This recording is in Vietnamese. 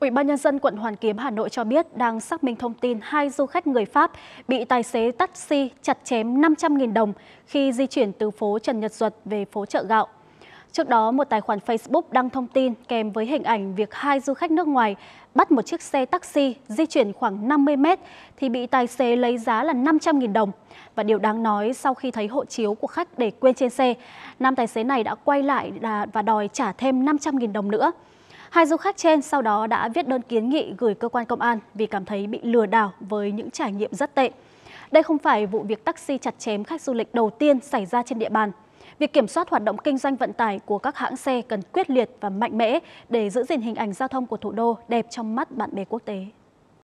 Ủy ban nhân dân quận Hoàn Kiếm Hà Nội cho biết đang xác minh thông tin hai du khách người Pháp bị tài xế taxi chặt chém 500.000 đồng khi di chuyển từ phố Trần Nhật Duật về phố chợ gạo. Trước đó, một tài khoản Facebook đăng thông tin kèm với hình ảnh việc hai du khách nước ngoài bắt một chiếc xe taxi di chuyển khoảng 50 mét thì bị tài xế lấy giá là 500.000 đồng. Và điều đáng nói, sau khi thấy hộ chiếu của khách để quên trên xe, nam tài xế này đã quay lại và đòi trả thêm 500.000 đồng nữa. Hai du khách trên sau đó đã viết đơn kiến nghị gửi cơ quan công an vì cảm thấy bị lừa đảo với những trải nghiệm rất tệ. Đây không phải vụ việc taxi chặt chém khách du lịch đầu tiên xảy ra trên địa bàn. Việc kiểm soát hoạt động kinh doanh vận tải của các hãng xe cần quyết liệt và mạnh mẽ để giữ gìn hình ảnh giao thông của thủ đô đẹp trong mắt bạn bè quốc tế.